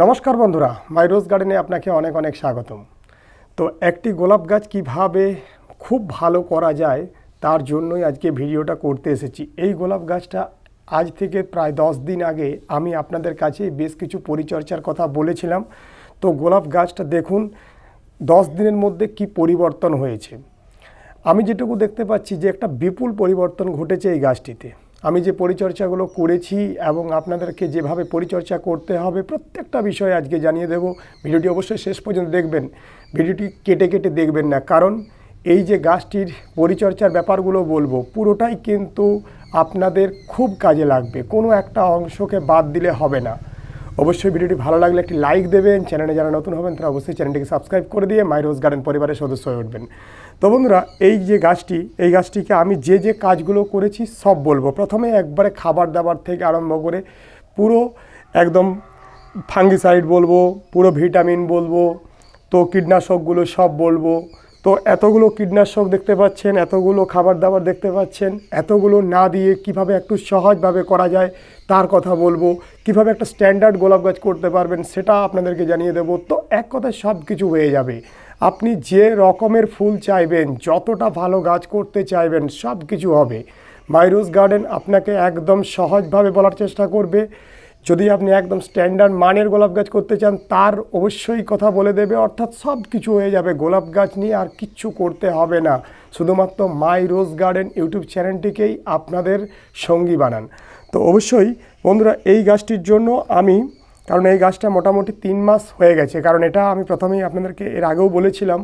নমস্কার বন্ধুরা মাই রোজ গার্ডেনে আপনাকে অনেক অনেক স্বাগতম তো একটি গোলাপ গাছ কিভাবে খুব ভালো করা যায় তার জন্যই আজকে ভিডিওটা করতে এসেছি এই গোলাপ গাছটা আজ থেকে প্রায় দশ দিন আগে আমি আপনাদের কাছে বেশ কিছু পরিচর্যার কথা বলেছিলাম তো গোলাপ গাছটা দেখুন দশ দিনের মধ্যে কি পরিবর্তন হয়েছে আমি যেটুকু দেখতে পাচ্ছি যে একটা বিপুল পরিবর্তন ঘটেছে এই গাছটিতে আমি যে পরিচর্চাগুলো করেছি এবং আপনাদেরকে যেভাবে পরিচর্চা করতে হবে প্রত্যেকটা বিষয় আজকে জানিয়ে দেব ভিডিওটি অবশ্যই শেষ পর্যন্ত দেখবেন ভিডিওটি কেটে কেটে দেখবেন না কারণ এই যে গাছটির পরিচর্চার ব্যাপারগুলো বলবো পুরোটাই কিন্তু আপনাদের খুব কাজে লাগবে কোনো একটা অংশকে বাদ দিলে হবে না অবশ্যই ভিডিওটি ভালো লাগলে একটি লাইক দেবেন চ্যানেলে যারা নতুন হবেন তারা অবশ্যই চ্যানেলটিকে সাবস্ক্রাইব করে দিয়ে মাই রোজ গার্ডেন পরিবারের সদস্য হয়ে উঠবেন তো বন্ধুরা এই যে গাছটি এই গাছটিকে আমি যে যে কাজগুলো করেছি সব বলবো প্রথমে একবারে খাবার দাবার থেকে আরম্ভ করে পুরো একদম ফাঙ্গিসাইড বলবো পুরো ভিটামিন বলবো তো কীটনাশকগুলো সব বলবো তো এতগুলো কীটনাশক দেখতে পাচ্ছেন এতগুলো খাবার দাবার দেখতে পাচ্ছেন এতগুলো না দিয়ে কিভাবে একটু সহজভাবে করা যায় তার কথা বলবো কিভাবে একটা স্ট্যান্ডার্ড গোলাপ গাছ করতে পারবেন সেটা আপনাদেরকে জানিয়ে দেবো তো এক কথায় সব কিছু হয়ে যাবে আপনি যে রকমের ফুল চাইবেন যতটা ভালো গাছ করতে চাইবেন সব কিছু হবে মাইরোজ গার্ডেন আপনাকে একদম সহজভাবে বলার চেষ্টা করবে যদি আপনি একদম স্ট্যান্ডার্ড মানের গোলাপ গাছ করতে চান তার অবশ্যই কথা বলে দেবে অর্থাৎ সব কিছু হয়ে যাবে গোলাপ গাছ নিয়ে আর কিচ্ছু করতে হবে না শুধুমাত্র মাই রোজ গার্ডেন ইউটিউব চ্যানেলটিকেই আপনাদের সঙ্গী বানান তো অবশ্যই বন্ধুরা এই গাছটির জন্য আমি কারণ এই গাছটা মোটামুটি তিন মাস হয়ে গেছে কারণ এটা আমি প্রথমেই আপনাদেরকে এর আগেও বলেছিলাম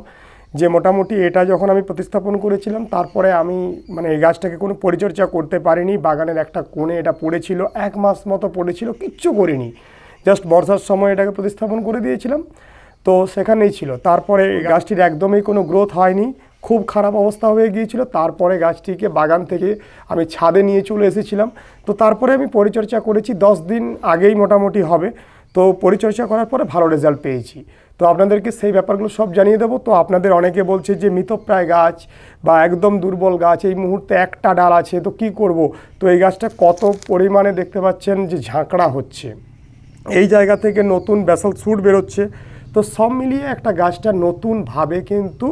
যে মোটামুটি এটা যখন আমি প্রতিস্থাপন করেছিলাম তারপরে আমি মানে এই গাছটাকে কোনো পরিচর্যা করতে পারিনি বাগানের একটা কোণে এটা পড়েছিল এক মাস মতো পড়েছিল কিচ্ছু করিনি জাস্ট বর্ষার সময় এটাকে প্রতিস্থাপন করে দিয়েছিলাম তো সেখানেই ছিল তারপরে গাছটির একদমই কোনো গ্রোথ হয়নি খুব খারাপ অবস্থা হয়ে গিয়েছিল তারপরে গাছটিকে বাগান থেকে আমি ছাদে নিয়ে চলে এসেছিলাম তো তারপরে আমি পরিচর্যা করেছি দশ দিন আগেই মোটামুটি হবে তো পরিচর্যা করার পরে ভালো রেজাল্ট পেয়েছি তো আপনাদেরকে সেই ব্যাপারগুলো সব জানিয়ে দেবো তো আপনাদের অনেকে বলছে যে মৃতপ্রায় গাছ বা একদম দুর্বল গাছ এই মুহূর্তে একটা ডাল আছে তো কি করব তো এই গাছটা কত পরিমাণে দেখতে পাচ্ছেন যে ঝাঁকড়া হচ্ছে এই জায়গা থেকে নতুন ব্যাসাল স্যুট বেরোচ্ছে তো সব মিলিয়ে একটা গাছটা নতুনভাবে কিন্তু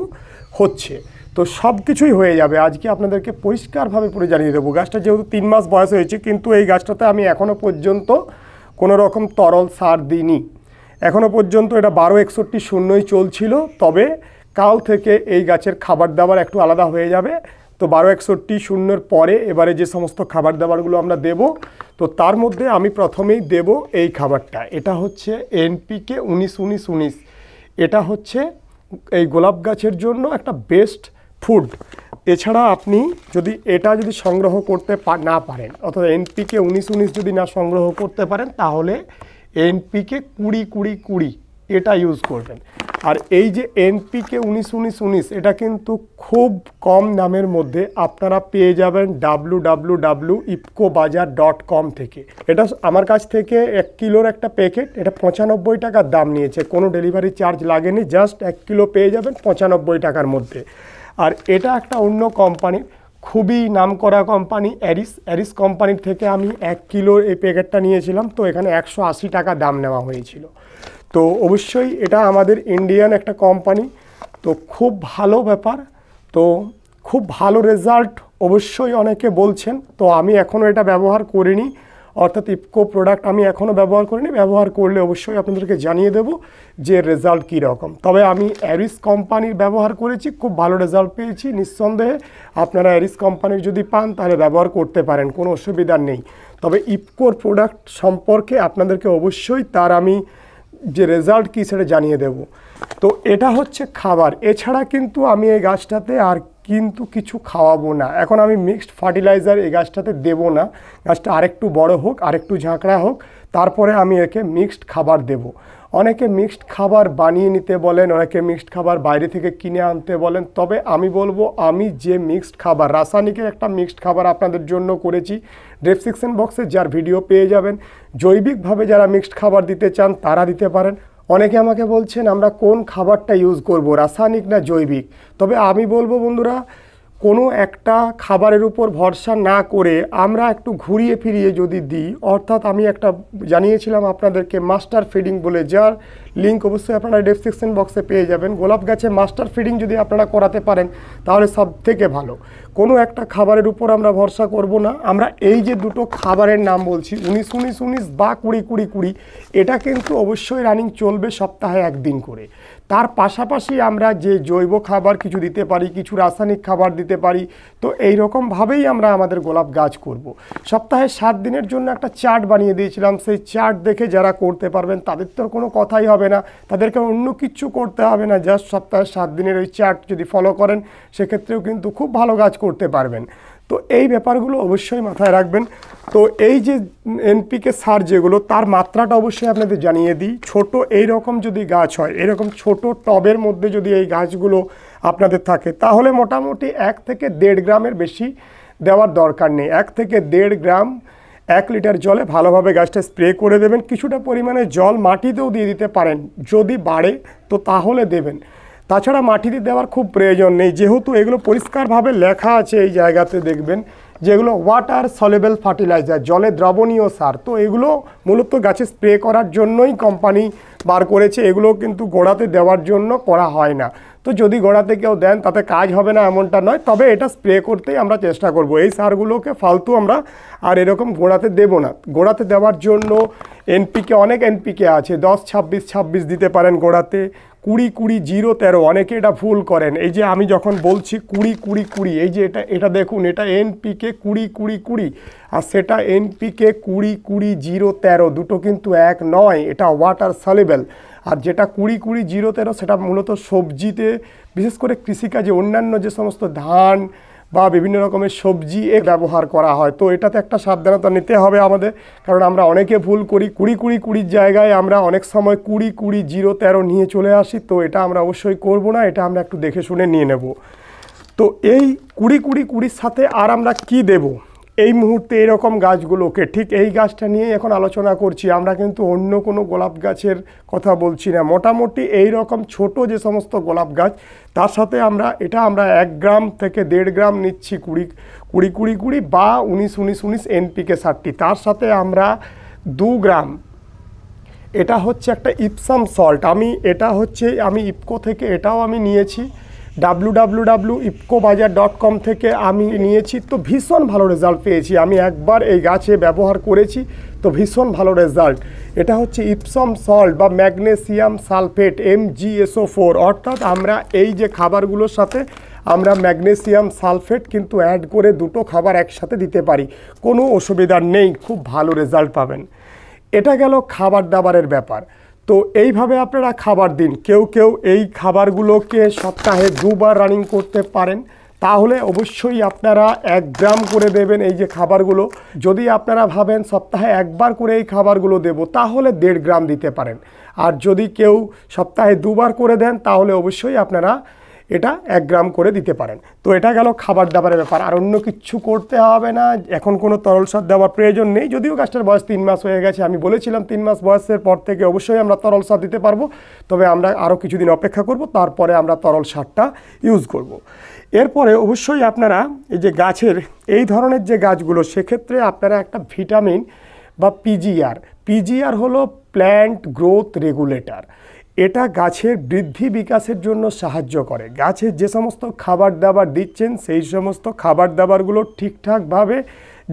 হচ্ছে তো সব কিছুই হয়ে যাবে আজকে আপনাদেরকে পরিষ্কারভাবে পরে জানিয়ে দেবো গাছটা যেহেতু তিন মাস বয়স হয়েছে কিন্তু এই গাছটাতে আমি এখনও পর্যন্ত কোনো রকম তরল সার দিইনি এখনও পর্যন্ত এটা বারো একষট্টি শূন্যই চলছিল তবে কাল থেকে এই গাছের খাবার দাবার একটু আলাদা হয়ে যাবে তো বারো একষট্টি শূন্যের পরে এবারে যে সমস্ত খাবার দাবারগুলো আমরা দেব তো তার মধ্যে আমি প্রথমেই দেব এই খাবারটা এটা হচ্ছে এনপিকে উনিশ উনিশ উনিশ এটা হচ্ছে এই গোলাপ গাছের জন্য একটা বেস্ট ফুড এছাড়া আপনি যদি এটা যদি সংগ্রহ করতে না পারেন অর্থাৎ এনপিকে উনিশ উনিশ যদি না সংগ্রহ করতে পারেন তাহলে এনপিকে কুড়ি কুড়ি কুড়ি এটা ইউজ করবেন আর এই যে এনপিকে উনিশ উনিশ উনিশ এটা কিন্তু খুব কম দামের মধ্যে আপনারা পেয়ে যাবেন ডাব্লু ডাব্লু ডাব্লু ইপকো বাজার ডট কম থেকে এটা আমার কাছ থেকে এক কিলোর একটা প্যাকেট এটা পঁচানব্বই টাকার দাম নিয়েছে কোনো ডেলিভারি চার্জ লাগেনি জাস্ট এক কিলো পেয়ে যাবেন পঁচানব্বই টাকার মধ্যে আর এটা একটা অন্য কোম্পানির খুবই নাম করা কোম্পানি অ্যারিস অ্যারিস কোম্পানির থেকে আমি এক কিলো এই প্যাকেটটা নিয়েছিলাম তো এখানে একশো আশি টাকা দাম নেওয়া হয়েছিল তো অবশ্যই এটা আমাদের ইন্ডিয়ান একটা কোম্পানি তো খুব ভালো ব্যাপার তো খুব ভালো রেজাল্ট অবশ্যই অনেকে বলছেন তো আমি এখনও এটা ব্যবহার করিনি অর্থাৎ ইপকো প্রোডাক্ট আমি এখনও ব্যবহার করিনি ব্যবহার করলে অবশ্যই আপনাদেরকে জানিয়ে দেব যে রেজাল্ট কীরকম রকম তবে আমি অ্যারিস কোম্পানির ব্যবহার করেছি খুব ভালো রেজাল্ট পেয়েছি নিঃসন্দেহে আপনারা অ্যারিস কোম্পানির যদি পান তাহলে ব্যবহার করতে পারেন কোনো অসুবিধা নেই তবে ইপকোর প্রোডাক্ট সম্পর্কে আপনাদেরকে অবশ্যই তার আমি যে রেজাল্ট কী সেটা জানিয়ে দেবো তো এটা হচ্ছে খাবার এছাড়া কিন্তু আমি এই গাছটাতে আর কিন্তু কিছু খাওয়াবো না এখন আমি মিক্সড ফার্টিলাইজার এই গাছটাতে দেব না গাছটা আরেকটু বড় হোক আরেকটু ঝাঁকড়া হোক তারপরে আমি একে মিক্সড খাবার দেব অনেকে মিক্সড খাবার বানিয়ে নিতে বলেন অনেকে মিক্সড খাবার বাইরে থেকে কিনে আনতে বলেন তবে আমি বলবো আমি যে মিক্সড খাবার রাসায়নিকের একটা মিক্সড খাবার আপনাদের জন্য করেছি ডেসক্রিপশন বক্সে যার ভিডিও পেয়ে যাবেন জৈবিকভাবে যারা মিক্সড খাবার দিতে চান তারা দিতে পারেন অনেকে আমাকে বলছেন আমরা কোন খাবারটা ইউজ করব রাসায়নিক না জৈবিক তবে আমি বলবো বন্ধুরা কোনো একটা খাবারের উপর ভরসা না করে আমরা একটু ঘুরিয়ে ফিরিয়ে যদি দিই অর্থাৎ আমি একটা জানিয়েছিলাম আপনাদেরকে মাস্টার ফিডিং বলে যার লিঙ্ক অবশ্যই আপনারা ডেসক্রিপশন বক্সে পেয়ে যাবেন গোলাপ গাছে মাস্টার ফিডিং যদি আপনারা করাতে পারেন তাহলে সব থেকে ভালো কোনো একটা খাবারের উপর আমরা ভরসা করব না আমরা এই যে দুটো খাবারের নাম বলছি উনিশ উনিশ উনিশ বা কুড়ি কুড়ি কুড়ি এটা কিন্তু অবশ্যই রানিং চলবে সপ্তাহে একদিন করে তার পাশাপাশি আমরা যে জৈব খাবার কিছু দিতে পারি কিছু রাসায়নিক খাবার দিতে পারি তো এই রকমভাবেই আমরা আমাদের গোলাপ গাছ করব। সপ্তাহে সাত দিনের জন্য একটা চার্ট বানিয়ে দিয়েছিলাম সেই চার্ট দেখে যারা করতে পারবেন তাদের তো কোনো কথাই হবে না তাদেরকে অন্য কিছু করতে হবে না জাস্ট সপ্তাহে সাত দিনের ওই চার্ট যদি ফলো করেন সেক্ষেত্রেও কিন্তু খুব ভালো গাছ করতে পারবেন তো এই ব্যাপারগুলো অবশ্যই মাথায় রাখবেন তো এই যে এনপিকে সার যেগুলো তার মাত্রাটা অবশ্যই আপনাদের জানিয়ে দিই ছোট এই রকম যদি গাছ হয় এরকম ছোট টবের মধ্যে যদি এই গাছগুলো আপনাদের থাকে তাহলে মোটামুটি এক থেকে দেড় গ্রামের বেশি দেওয়ার দরকার নেই এক থেকে দেড় গ্রাম এক লিটার জলে ভালোভাবে গাছটা স্প্রে করে দেবেন কিছুটা পরিমাণে জল মাটিতেও দিয়ে দিতে পারেন যদি বাড়ে তো তাহলে দেবেন তাছাড়া মাটিতে দেওয়ার খুব প্রয়োজন নেই যেহেতু এগুলো পরিষ্কারভাবে লেখা আছে এই জায়গাতে দেখবেন যেগুলো ওয়াটার সলেবেল ফার্টিলাইজার জলে দ্রবণীয় সার তো এগুলো মূলত গাছে স্প্রে করার জন্যই কোম্পানি বার করেছে এগুলো কিন্তু গোড়াতে দেওয়ার জন্য করা হয় না তো যদি গোড়াতে কেউ দেন তাতে কাজ হবে না এমনটা নয় তবে এটা স্প্রে করতেই আমরা চেষ্টা করব এই সারগুলোকে ফালতু আমরা আর এরকম গোড়াতে দেব না গোড়াতে দেওয়ার জন্য এনপিকে অনেক এনপিকে আছে দশ ছাব্বিশ ছাব্বিশ দিতে পারেন গোড়াতে কুড়ি কুড়ি জিরো তেরো অনেকে এটা ভুল করেন এই যে আমি যখন বলছি কুড়ি কুড়ি কুড়ি এই যে এটা এটা দেখুন এটা এনপিকে কুড়ি কুড়ি কুড়ি আর সেটা এনপিকে কুড়ি কুড়ি জিরো তেরো দুটো কিন্তু এক নয় এটা ওয়াটার সলেবেল আর যেটা কুড়ি কুড়ি জিরো তেরো সেটা মূলত সবজিতে বিশেষ করে কৃষিকাজে অন্যান্য যে সমস্ত ধান বা বিভিন্ন রকমের সবজি এ ব্যবহার করা হয় তো এটাতে একটা সাবধানতা নিতে হবে আমাদের কারণ আমরা অনেকে ভুল করি কুড়ি কুড়ি কুড়ির জায়গায় আমরা অনেক সময় কুড়ি কুড়ি জিরো তেরো নিয়ে চলে আসি তো এটা আমরা অবশ্যই করব না এটা আমরা একটু দেখে শুনে নিয়ে নেব তো এই কুড়ি কুড়ি কুড়ির সাথে আর আমরা কি দেবো এই মুহূর্তে এরকম গাছগুলোকে ঠিক এই গাছটা নিয়েই এখন আলোচনা করছি আমরা কিন্তু অন্য কোনো গোলাপ গাছের কথা বলছি না মোটামুটি এই রকম ছোট যে সমস্ত গোলাপ গাছ তার সাথে আমরা এটা আমরা এক গ্রাম থেকে দেড় গ্রাম নিচ্ছি কুড়ি কুড়ি কুড়ি কুড়ি বা উনিশ উনিশ উনিশ এনপিকে সারটি তার সাথে আমরা দু গ্রাম এটা হচ্ছে একটা ইপসাম সল্ট আমি এটা হচ্ছে আমি ইপকো থেকে এটাও আমি নিয়েছি ডাব্লু ডাব্লু ডাব্লু ইপকো বাজার ডট কম থেকে আমি নিয়েছি তো ভীষণ ভালো রেজাল্ট পেয়েছি আমি একবার এই গাছে ব্যবহার করেছি তো ভীষণ ভালো রেজাল্ট এটা হচ্ছে ইপসম সল্ট বা magnesium sulphate M GSO four অর্থাৎ আমরা এই যে খাবারগুলোর সাথে আমরা ম্যাগনেসিয়াম সালফেট কিন্তু অ্যাড করে দুটো খাবার একসাথে দিতে পারি কোনো অসুবিধা নেই খুব ভালো রেজাল্ট পাবেন এটা গেল খাবার দাবারের ব্যাপার তো এইভাবে আপনারা খাবার দিন কেউ কেউ এই খাবারগুলোকে সপ্তাহে দুবার রানিং করতে পারেন তাহলে অবশ্যই আপনারা এক গ্রাম করে দেবেন এই যে খাবারগুলো যদি আপনারা ভাবেন সপ্তাহে একবার করে এই খাবারগুলো দেব তাহলে দেড় গ্রাম দিতে পারেন আর যদি কেউ সপ্তাহে দুবার করে দেন তাহলে অবশ্যই আপনারা এটা এক গ্রাম করে দিতে পারেন তো এটা গেল খাবার দাবারের ব্যাপার আর অন্য কিছু করতে হবে না এখন কোনো তরল সার দেওয়ার প্রয়োজন নেই যদিও গাছটার বয়স তিন মাস হয়ে গেছে আমি বলেছিলাম তিন মাস বয়সের পর থেকে অবশ্যই আমরা তরল সার দিতে পারবো তবে আমরা আরও কিছুদিন অপেক্ষা করব তারপরে আমরা তরল সারটা ইউজ করব। এরপরে অবশ্যই আপনারা এই যে গাছের এই ধরনের যে গাছগুলো সেক্ষেত্রে আপনারা একটা ভিটামিন বা পিজিআর পিজিআর হলো প্ল্যান্ট গ্রোথ রেগুলেটর এটা গাছের বৃদ্ধি বিকাশের জন্য সাহায্য করে গাছের যে সমস্ত খাবার দাবার দিচ্ছেন সেই সমস্ত খাবার দাবারগুলো ঠিকঠাকভাবে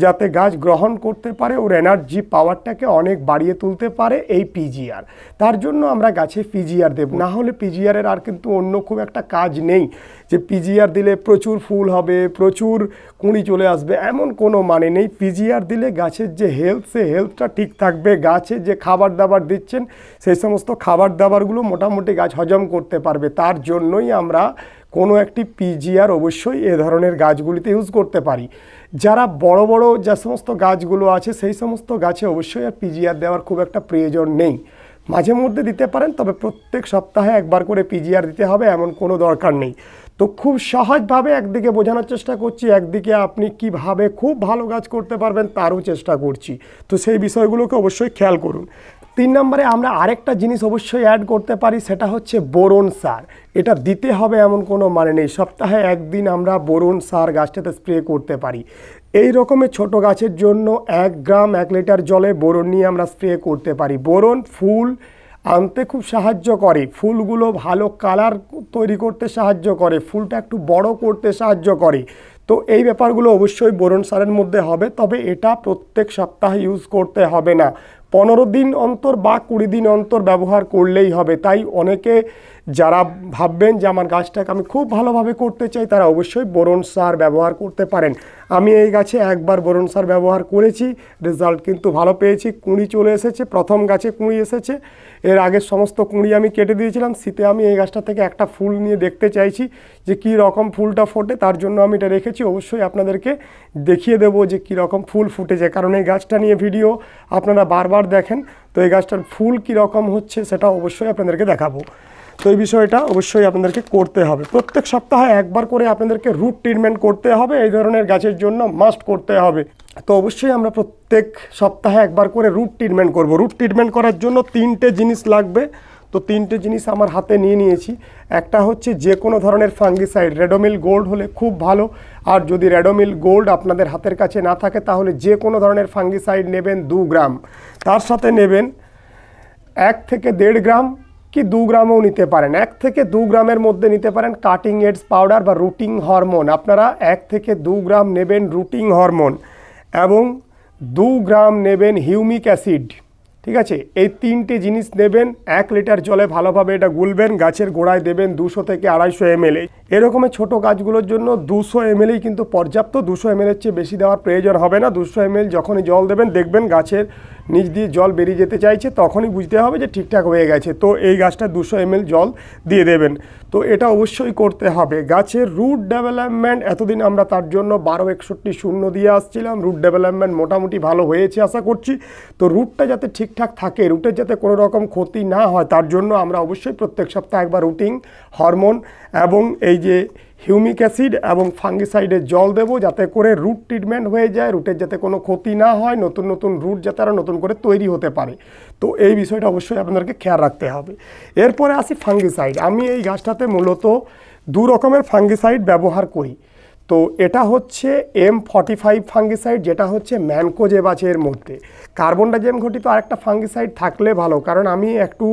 যাতে গাছ গ্রহণ করতে পারে ওর এনার্জি পাওয়ারটাকে অনেক বাড়িয়ে তুলতে পারে এই পিজিআর তার জন্য আমরা গাছে পিজিআর দেব না হলে পিজিআরের আর কিন্তু অন্য খুব একটা কাজ নেই যে পিজিআর দিলে প্রচুর ফুল হবে প্রচুর কুঁড়ি চলে আসবে এমন কোনো মানে নেই পিজিআর দিলে গাছের যে হেলথ সে হেলথটা ঠিক থাকবে গাছে যে খাবার দাবার দিচ্ছেন সেই সমস্ত খাবার দাবারগুলো মোটামুটি গাছ হজম করতে পারবে তার জন্যই আমরা কোনো একটি পিজিআর অবশ্যই এ ধরনের গাছগুলিতে ইউজ করতে পারি যারা বড় বড় যে সমস্ত গাছগুলো আছে সেই সমস্ত গাছে অবশ্যই আর পিজিআর দেওয়ার খুব একটা প্রয়োজন নেই মাঝে মধ্যে দিতে পারেন তবে প্রত্যেক সপ্তাহে একবার করে পিজিআর দিতে হবে এমন কোনো দরকার নেই তো খুব সহজভাবে একদিকে বোঝানোর চেষ্টা করছি একদিকে আপনি কিভাবে খুব ভালো কাজ করতে পারবেন তারও চেষ্টা করছি তো সেই বিষয়গুলোকে অবশ্যই খেয়াল করুন তিন নম্বরে আমরা আরেকটা জিনিস অবশ্যই অ্যাড করতে পারি সেটা হচ্ছে বোরন সার এটা দিতে হবে এমন কোনো মানে নেই সপ্তাহে একদিন আমরা বোরন সার গাছটাতে স্প্রে করতে পারি এই রকমের ছোট গাছের জন্য এক গ্রাম এক লিটার জলে বোরন নিয়ে আমরা স্প্রে করতে পারি বোরন ফুল আনতে খুব সাহায্য করে ফুলগুলো ভালো কালার তৈরি করতে সাহায্য করে ফুলটা একটু বড় করতে সাহায্য করে তো এই ব্যাপারগুলো অবশ্যই বোরন সারের মধ্যে হবে তবে এটা প্রত্যেক সপ্তাহে ইউজ করতে হবে না পনেরো দিন অন্তর বা কুড়ি দিন অন্তর ব্যবহার করলেই হবে তাই অনেকে যারা ভাববেন যে আমার গাছটাকে আমি খুব ভালোভাবে করতে চাই তারা অবশ্যই বোরন সার ব্যবহার করতে পারেন আমি এই গাছে একবার বোরন সার ব্যবহার করেছি রেজাল্ট কিন্তু ভালো পেয়েছি কুঁড়ি চলে এসেছে প্রথম গাছে কুঁড়ি এসেছে এর আগে সমস্ত কুঁড়ি আমি কেটে দিয়েছিলাম শীতে আমি এই গাছটা থেকে একটা ফুল নিয়ে দেখতে চাইছি যে কি রকম ফুলটা ফোটে তার জন্য আমি এটা রেখেছি অবশ্যই আপনাদেরকে দেখিয়ে দেবো যে কি রকম ফুল ফুটেছে কারণ এই গাছটা নিয়ে ভিডিও আপনারা বারবার কালার দেখেন তো এই গাছটার ফুল কীরকম হচ্ছে সেটা অবশ্যই আপনাদেরকে দেখাবো তো এই বিষয়টা অবশ্যই আপনাদেরকে করতে হবে প্রত্যেক সপ্তাহে একবার করে আপনাদেরকে রুট ট্রিটমেন্ট করতে হবে এই ধরনের গাছের জন্য মাস্ট করতে হবে তো অবশ্যই আমরা প্রত্যেক সপ্তাহে একবার করে রুট ট্রিটমেন্ট করব রুট ট্রিটমেন্ট করার জন্য তিনটে জিনিস লাগবে তো তিনটে জিনিস আমার হাতে নিয়ে নিয়েছি একটা হচ্ছে যে কোনো ধরনের ফাঙ্গিসাইড রেডোমিল গোল্ড হলে খুব ভালো আর যদি রেডোমিল গোল্ড আপনাদের হাতের কাছে না থাকে তাহলে যে কোনো ধরনের ফাঙ্গিসাইড নেবেন দু গ্রাম তার সাথে নেবেন এক থেকে দেড় গ্রাম কি দু গ্রামও নিতে পারেন এক থেকে দু গ্রামের মধ্যে নিতে পারেন কাটিং এডস পাউডার বা রুটিং হরমোন আপনারা এক থেকে দু গ্রাম নেবেন রুটিং হরমোন এবং দু গ্রাম নেবেন হিউমিক অ্যাসিড ঠিক আছে এই তিনটে জিনিস নেবেন এক লিটার জলে ভালোভাবে এটা গুলবেন গাছের গোড়ায় দেবেন দুশো থেকে আড়াইশো এমএলএ এরকমের ছোট গাছগুলোর জন্য দুশো এমএলই কিন্তু পর্যাপ্ত দুশো এমএলএর চেয়ে বেশি দেওয়ার প্রয়োজন হবে না দুশো এমএল যখনই জল দেবেন দেখবেন গাছের নিচ দিয়ে জল বেরিয়ে যেতে চাইছে তখনই বুঝতে হবে যে ঠিকঠাক হয়ে গেছে তো এই গাছটা দুশো এমএল জল দিয়ে দেবেন তো এটা অবশ্যই করতে হবে গাছের রুট ডেভেলপমেন্ট এতদিন আমরা তার জন্য বারো একষট্টি শূন্য দিয়ে আসছিলাম রুট ডেভেলপমেন্ট মোটামুটি ভালো হয়েছে আশা করছি তো রুটটা যাতে ঠিকঠাক থাকে রুটের যাতে কোনো রকম ক্ষতি না হয় তার জন্য আমরা অবশ্যই প্রত্যেক সপ্তাহে একবার রুটিং হরমোন এবং এই যে হিউমিক অ্যাসিড এবং ফাঙ্গিসাইডে জল দেব যাতে করে রুট ট্রিটমেন্ট হয়ে যায় রুটের যাতে কোনো ক্ষতি না হয় নতুন নতুন রুট যাতে আরও নতুন করে তৈরি হতে পারে তো এই বিষয়টা অবশ্যই আপনাদেরকে খেয়াল রাখতে হবে এরপরে আসি ফাঙ্গিসাইড আমি এই গাছটাতে মূলত দু রকমের ফাঙ্গিসাইড ব্যবহার করি তো এটা হচ্ছে এম ফর্টি ফাইভ ফাঙ্গিসাইড যেটা হচ্ছে ম্যানকোজেবাচের মধ্যে কার্বন ডাইজেম ঘটিত আরেকটা ফাঙ্গিসাইড থাকলে ভালো কারণ আমি একটু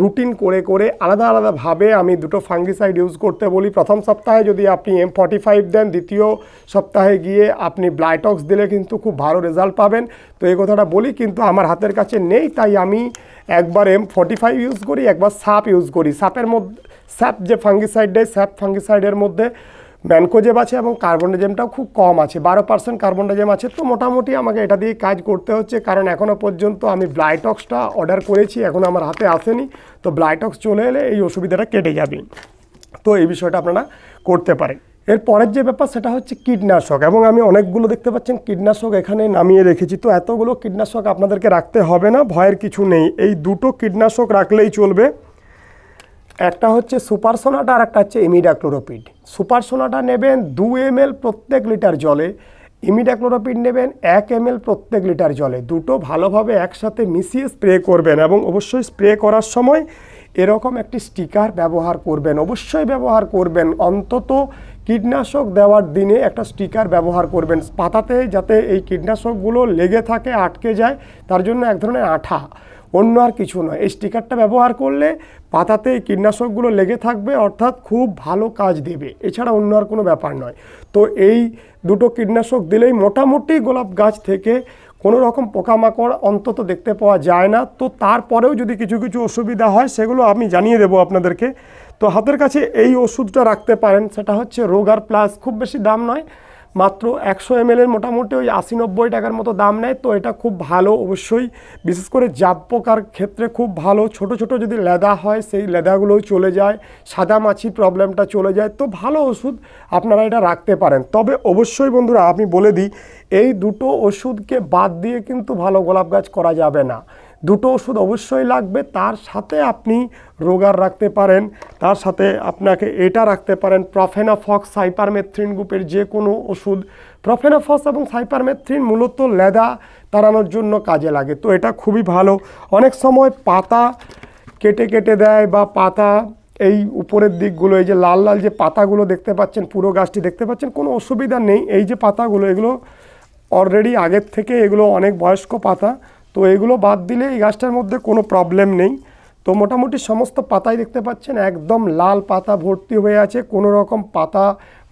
রুটিন করে করে আলাদা আলাদাভাবে আমি দুটো ফাঙ্গিসাইড ইউজ করতে বলি প্রথম সপ্তাহে যদি আপনি এম ফর্টি ফাইভ দেন দ্বিতীয় সপ্তাহে গিয়ে আপনি ব্লাইটক্স দিলে কিন্তু খুব ভালো রেজাল্ট পাবেন তো এই কথাটা বলি কিন্তু আমার হাতের কাছে নেই তাই আমি একবার এম ফর্টি ফাইভ ইউজ করি একবার সাপ ইউজ করি সাপের মধ্যে স্যাপ যে ফাঙ্গিসাইড দেয় স্যাপ ফাঙ্গিসাইডের মধ্যে ম্যানকোজেব আছে এবং কার্বনডাইজেমটাও খুব কম আছে বারো পার্সেন্ট কার্বনডাইজেম আছে তো মোটামুটি আমাকে এটা দিয়ে কাজ করতে হচ্ছে কারণ এখনও পর্যন্ত আমি ব্লাইটক্সটা অর্ডার করেছি এখন আমার হাতে আসেনি তো ব্লাইটক্স চলে এলে এই অসুবিধাটা কেটে যাবে তো এই বিষয়টা আপনারা করতে পারেন এর পরের যে ব্যাপার সেটা হচ্ছে কীটনাশক এবং আমি অনেকগুলো দেখতে পাচ্ছেন কীটনাশক এখানে নামিয়ে রেখেছি তো এতগুলো কীটনাশক আপনাদেরকে রাখতে হবে না ভয়ের কিছু নেই এই দুটো কীটনাশক রাখলেই চলবে একটা হচ্ছে সুপারসোনাটা আর একটা হচ্ছে ইমিডাক্লোরোপিড সুপারসোনাটা নেবেন দু এম প্রত্যেক লিটার জলে ইমিডাক্লোরোপিড নেবেন এক এম প্রত্যেক লিটার জলে দুটো ভালোভাবে একসাথে মিশিয়ে স্প্রে করবেন এবং অবশ্যই স্প্রে করার সময় এরকম একটি স্টিকার ব্যবহার করবেন অবশ্যই ব্যবহার করবেন অন্তত কীটনাশক দেওয়ার দিনে একটা স্টিকার ব্যবহার করবেন পাতাতে যাতে এই কীটনাশকগুলো লেগে থাকে আটকে যায় তার জন্য এক ধরনের আঠা অন্য আর কিছু নয় এই স্টিকারটা ব্যবহার করলে পাতাতে এই কীটনাশকগুলো লেগে থাকবে অর্থাৎ খুব ভালো কাজ দেবে এছাড়া অন্য আর কোনো ব্যাপার নয় তো এই দুটো কীটনাশক দিলেই মোটামুটি গোলাপ গাছ থেকে কোনো রকম পোকামাকড় অন্তত দেখতে পাওয়া যায় না তো তারপরেও যদি কিছু কিছু অসুবিধা হয় সেগুলো আমি জানিয়ে দেব আপনাদেরকে তো হাতের কাছে এই ওষুধটা রাখতে পারেন সেটা হচ্ছে রোগার প্লাস খুব বেশি দাম নয় মাত্র একশো এম এর মোটামুটি ওই আশি নব্বই টাকার মতো দাম নেয় তো এটা খুব ভালো অবশ্যই বিশেষ করে জাপ পোকার ক্ষেত্রে খুব ভালো ছোট ছোট যদি লেদা হয় সেই লেদাগুলোও চলে যায় সাদা মাছি প্রবলেমটা চলে যায় তো ভালো ওষুধ আপনারা এটা রাখতে পারেন তবে অবশ্যই বন্ধুরা আমি বলে দিই এই দুটো ওষুধকে বাদ দিয়ে কিন্তু ভালো গোলাপ গাছ করা যাবে না দুটো ওষুধ অবশ্যই লাগবে তার সাথে আপনি রোগার রাখতে পারেন তার সাথে আপনাকে এটা রাখতে পারেন প্রফেনাফক্স সাইপারমেথ্রিন গ্রুপের যে কোনো ওষুধ প্রফেনাফক্স এবং সাইপারমেথ্রিন মূলত লেদা তাড়ানোর জন্য কাজে লাগে তো এটা খুবই ভালো অনেক সময় পাতা কেটে কেটে দেয় বা পাতা এই উপরের দিকগুলো এই যে লাল লাল যে পাতাগুলো দেখতে পাচ্ছেন পুরো গাছটি দেখতে পাচ্ছেন কোনো অসুবিধা নেই এই যে পাতাগুলো এগুলো অলরেডি আগের থেকে এগুলো অনেক বয়স্ক পাতা তো এগুলো বাদ দিলে এই গাছটার মধ্যে কোনো প্রবলেম নেই তো মোটামুটি সমস্ত পাতাই দেখতে পাচ্ছেন একদম লাল পাতা ভর্তি হয়ে আছে কোনো রকম পাতা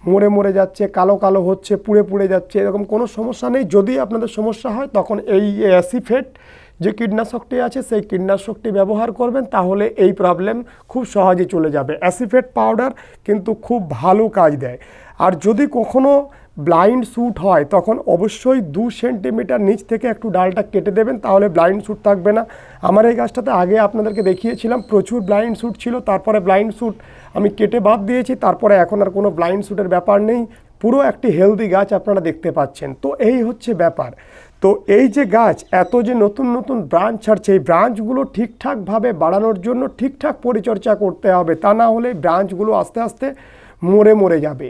মরে মরে যাচ্ছে কালো কালো হচ্ছে পুড়ে পুড়ে যাচ্ছে এরকম কোনো সমস্যা নেই যদি আপনাদের সমস্যা হয় তখন এই অ্যাসিফেট যে কীটনাশকটি আছে সেই কীটনাশকটি ব্যবহার করবেন তাহলে এই প্রবলেম খুব সহজে চলে যাবে অ্যাসিফেট পাউডার কিন্তু খুব ভালো কাজ দেয় আর যদি কখনো ব্লাইন্ড শ্যুট হয় তখন অবশ্যই দু সেন্টিমিটার নিচ থেকে একটু ডালটা কেটে দেবেন তাহলে ব্লাইন্ড শ্যুট থাকবে না আমার এই গাছটাতে আগে আপনাদেরকে দেখিয়েছিলাম প্রচুর ব্লাইন্ড শ্যুট ছিল তারপরে ব্লাইন্ড স্যুট আমি কেটে বাদ দিয়েছি তারপরে এখন আর কোনো ব্লাইন্ড শ্যুটের ব্যাপার নেই পুরো একটি হেলদি গাছ আপনারা দেখতে পাচ্ছেন তো এই হচ্ছে ব্যাপার তো এই যে গাছ এত যে নতুন নতুন ব্রাঞ্চ ছাড়ছে এই ব্রাঞ্চগুলো ঠিকঠাকভাবে বাড়ানোর জন্য ঠিকঠাক পরিচর্যা করতে হবে তা না হলে ব্রাঞ্চগুলো আস্তে আস্তে মরে মরে যাবে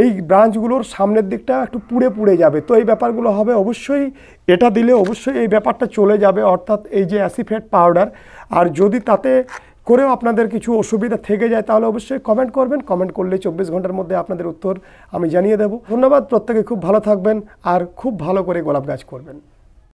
এই ব্রাঞ্চগুলোর সামনের দিকটা একটু পুড়ে পুড়ে যাবে তো এই ব্যাপারগুলো হবে অবশ্যই এটা দিলে অবশ্যই এই ব্যাপারটা চলে যাবে অর্থাৎ এই যে অ্যাসিফেট পাউডার আর যদি তাতে করেও আপনাদের কিছু অসুবিধা থেকে যায় তাহলে অবশ্যই কমেন্ট করবেন কমেন্ট করলে চব্বিশ ঘন্টার মধ্যে আপনাদের উত্তর আমি জানিয়ে দেব ধন্যবাদ প্রত্যেকে খুব ভালো থাকবেন আর খুব ভালো করে গোলাপ গাছ করবেন